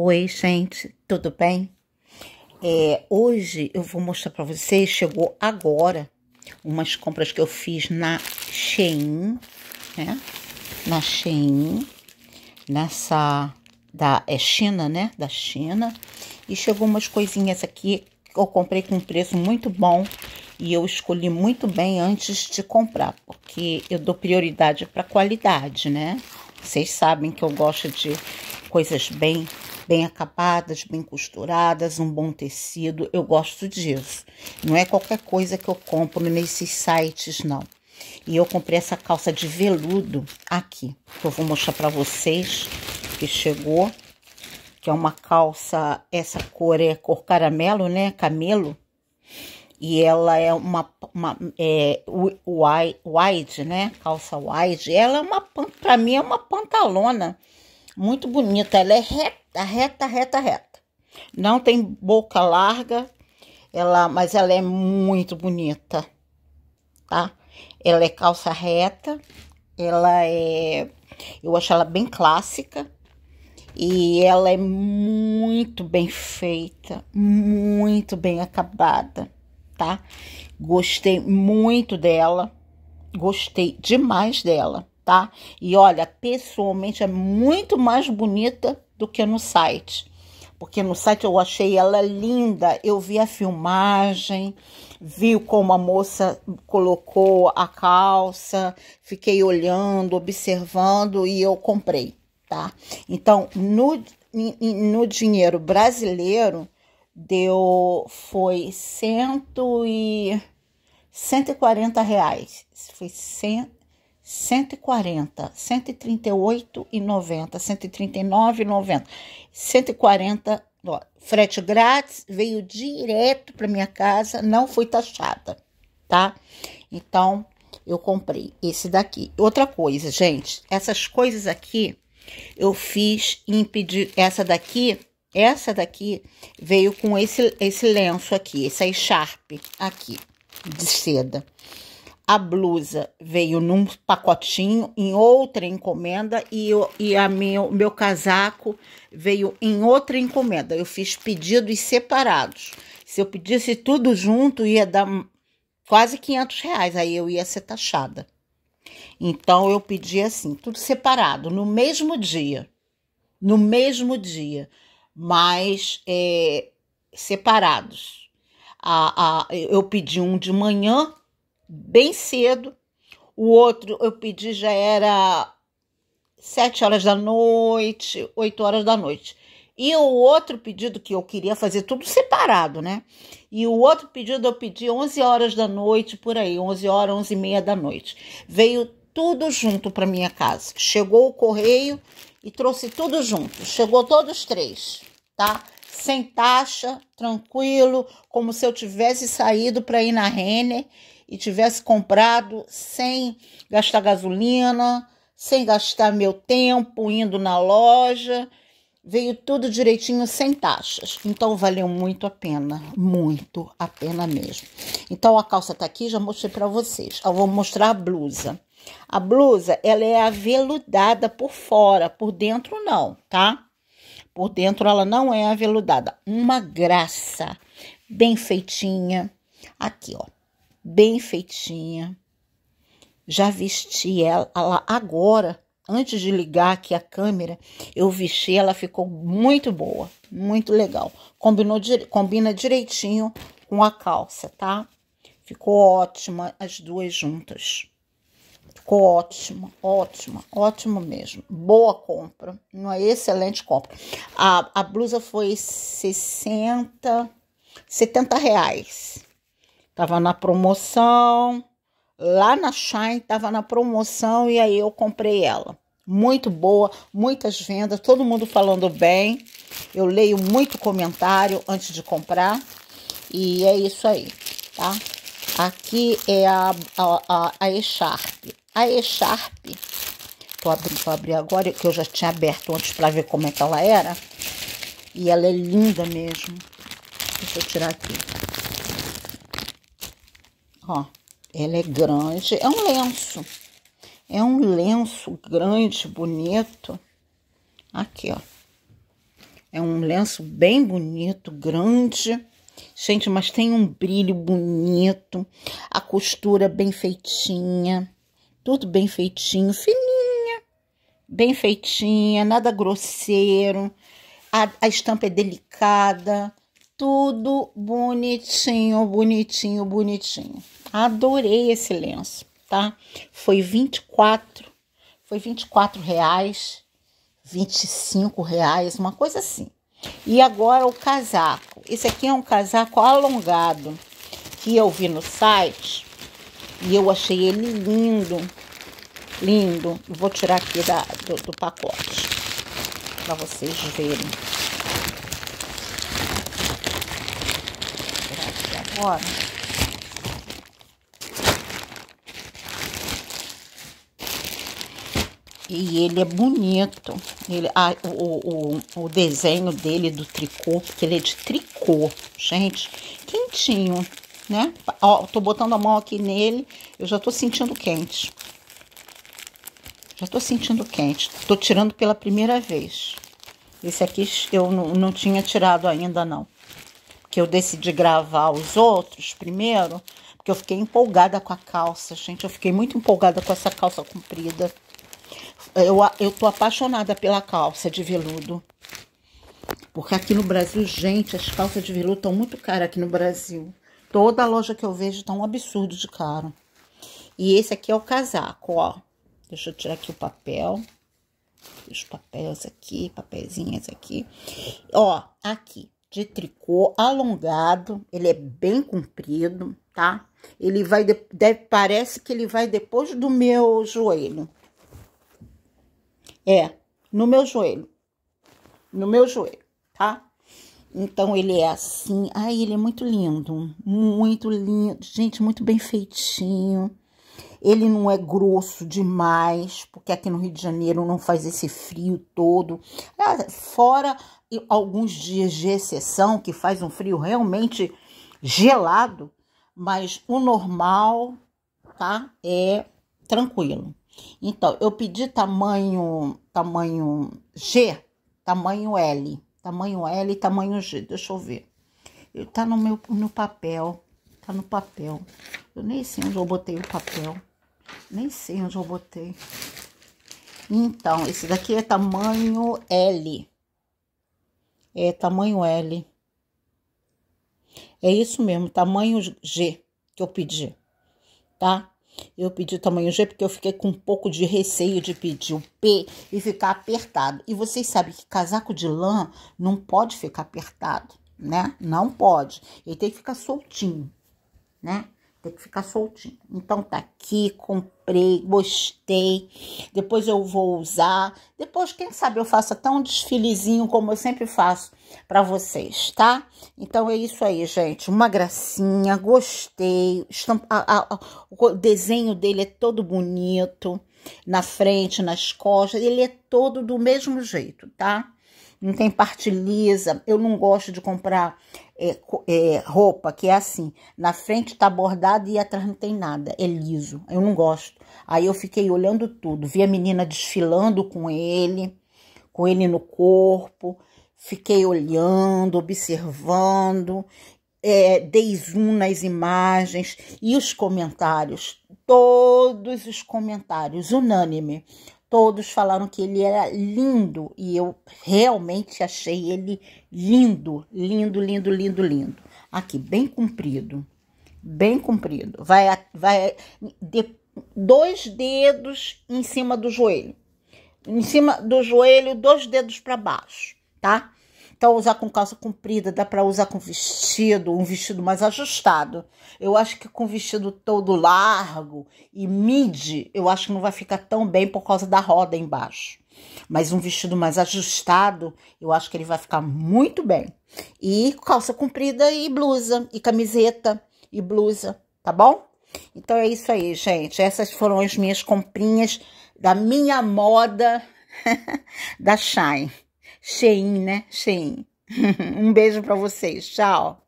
Oi, gente, tudo bem? É, hoje eu vou mostrar para vocês, chegou agora, umas compras que eu fiz na Shein, né? Na Shein, nessa da é China, né? Da China. E chegou umas coisinhas aqui que eu comprei com um preço muito bom e eu escolhi muito bem antes de comprar, porque eu dou prioridade para qualidade, né? Vocês sabem que eu gosto de coisas bem bem acabadas, bem costuradas, um bom tecido. Eu gosto disso. Não é qualquer coisa que eu compro nesses sites, não. E eu comprei essa calça de veludo aqui, que eu vou mostrar para vocês, que chegou, que é uma calça, essa cor é cor caramelo, né? Camelo. E ela é uma, uma é, wide, wide, né? Calça wide. Ela é uma, para mim, é uma pantalona muito bonita. Ela é reta, reta, reta, reta. Não tem boca larga, ela, mas ela é muito bonita, tá? Ela é calça reta, ela é, eu acho ela bem clássica e ela é muito bem feita, muito bem acabada, tá? Gostei muito dela, gostei demais dela tá? E olha, pessoalmente é muito mais bonita do que no site. Porque no site eu achei ela linda, eu vi a filmagem, vi como a moça colocou a calça, fiquei olhando, observando e eu comprei, tá? Então, no, no dinheiro brasileiro, deu, foi cento e, 140 reais. Foi 100 140, 138 e 90, 139 e 90, 140 frete grátis, veio direto para minha casa, não foi taxada, tá? Então, eu comprei esse daqui. Outra coisa, gente, essas coisas aqui eu fiz em essa daqui, essa daqui veio com esse esse lenço aqui, esse aí Sharp aqui de seda a blusa veio num pacotinho, em outra encomenda, e, eu, e a meu, meu casaco veio em outra encomenda. Eu fiz pedidos separados. Se eu pedisse tudo junto, ia dar quase 500 reais, aí eu ia ser taxada. Então eu pedi assim, tudo separado, no mesmo dia. No mesmo dia, mas é, separados. A, a, eu pedi um de manhã bem cedo. O outro eu pedi já era sete horas da noite, oito horas da noite. E o outro pedido que eu queria fazer tudo separado, né? E o outro pedido eu pedi 11 horas da noite, por aí, 11 horas, 11 e meia da noite. Veio tudo junto para minha casa. Chegou o correio e trouxe tudo junto. Chegou todos três, tá? sem taxa, tranquilo, como se eu tivesse saído para ir na Renner e tivesse comprado sem gastar gasolina, sem gastar meu tempo indo na loja. Veio tudo direitinho sem taxas. Então valeu muito a pena, muito a pena mesmo. Então a calça tá aqui, já mostrei para vocês. Eu vou mostrar a blusa. A blusa, ela é aveludada por fora, por dentro não, tá? Por dentro ela não é aveludada. Uma graça. Bem feitinha. Aqui, ó. Bem feitinha. Já vesti ela, agora, antes de ligar aqui a câmera, eu vesti, ela ficou muito boa, muito legal. Combinou, combina direitinho com a calça, tá? Ficou ótima as duas juntas. Ficou ótima, ótima, ótimo mesmo. Boa compra, uma excelente compra. A, a blusa foi 60, 70 reais. Tava na promoção, lá na Shine tava na promoção e aí eu comprei ela. Muito boa, muitas vendas, todo mundo falando bem. Eu leio muito comentário antes de comprar e é isso aí, tá? Aqui é a, a, a, a sharp a Echarp. Vou abrir, vou abrir agora, que eu já tinha aberto antes para ver como é que ela era. E ela é linda mesmo. Deixa eu tirar aqui. Ó, ela é grande. É um lenço. É um lenço grande, bonito. Aqui, ó. É um lenço bem bonito, grande. Gente, mas tem um brilho bonito, a costura bem feitinha tudo bem feitinho, fininha, bem feitinha, nada grosseiro, a, a estampa é delicada, tudo bonitinho, bonitinho, bonitinho. Adorei esse lenço, tá? Foi 24, foi 24 reais, 25 reais, uma coisa assim. E agora o casaco. Esse aqui é um casaco alongado que eu vi no site e eu achei ele lindo, lindo. Vou tirar aqui da, do, do pacote para vocês verem. Vou tirar aqui agora. E ele é bonito. Ele, ah, o, o, o desenho dele do tricô, porque ele é de tricô, gente. Quentinho né? Ó, tô botando a mão aqui nele, eu já tô sentindo quente. Já tô sentindo quente. Tô tirando pela primeira vez. Esse aqui eu não, tinha tirado ainda, não. Porque eu decidi gravar os outros primeiro, porque eu fiquei empolgada com a calça, gente. Eu fiquei muito empolgada com essa calça comprida. Eu, eu tô apaixonada pela calça de veludo. Porque aqui no Brasil, gente, as calças de veludo estão muito caras aqui no Brasil. Toda loja que eu vejo tá um absurdo de caro. E esse aqui é o casaco, ó. Deixa eu tirar aqui o papel. Os papéis aqui, papezinhas aqui. Ó, aqui, de tricô alongado. Ele é bem comprido, tá? Ele vai, de, de, parece que ele vai depois do meu joelho. É, no meu joelho. No meu joelho, tá? Então ele é assim. Ai, ele é muito lindo. Muito lindo. Gente, muito bem feitinho. Ele não é grosso demais, porque aqui no Rio de Janeiro não faz esse frio todo. Ah, fora alguns dias de exceção, que faz um frio realmente gelado, mas o normal, tá? É tranquilo. Então, eu pedi tamanho, tamanho G, tamanho L tamanho L e tamanho G. Deixa eu ver. eu tá no meu no papel, tá no papel. Eu nem sei onde eu botei o papel. Nem sei onde eu botei. Então, esse daqui é tamanho L. É tamanho L. É isso mesmo, tamanho G que eu pedi, tá? Eu pedi o tamanho G porque eu fiquei com um pouco de receio de pedir o P e ficar apertado. E vocês sabem que casaco de lã não pode ficar apertado, né? Não pode. Ele tem que ficar soltinho, né? Tem que ficar soltinho. Então tá aqui, comprei, gostei. Depois eu vou usar. Depois, quem sabe, eu faço até um desfilezinho, como eu sempre faço para vocês, tá? Então é isso aí, gente. Uma gracinha, gostei. a, a, o desenho dele é todo bonito. Na frente, nas costas. Ele é todo do mesmo jeito, tá? não tem parte lisa. Eu não gosto de comprar é, é, roupa que é assim, na frente tá bordado e atrás não tem nada, é liso. Eu não gosto. Aí eu fiquei olhando tudo, vi a menina desfilando com ele, com ele no corpo. Fiquei olhando, observando é, dei zoom nas imagens e os comentários, todos os comentários, unânime. Todos falaram que ele era lindo e eu realmente achei ele lindo, lindo, lindo, lindo, lindo. Aqui, bem comprido, bem comprido. Vai, vai de, dois dedos em cima do joelho, em cima do joelho, dois dedos para baixo, tá? Então, usar com calça comprida, dá para usar com vestido, um vestido mais ajustado. Eu acho que com vestido todo largo e midi, eu acho que não vai ficar tão bem por causa da roda embaixo. Mas um vestido mais ajustado, eu acho que ele vai ficar muito bem. E calça comprida e blusa, e camiseta e blusa, tá bom? Então é isso aí, gente. Essas foram as minhas comprinhas da minha moda da Shine. Shein, né? Shein. um beijo para vocês. Tchau.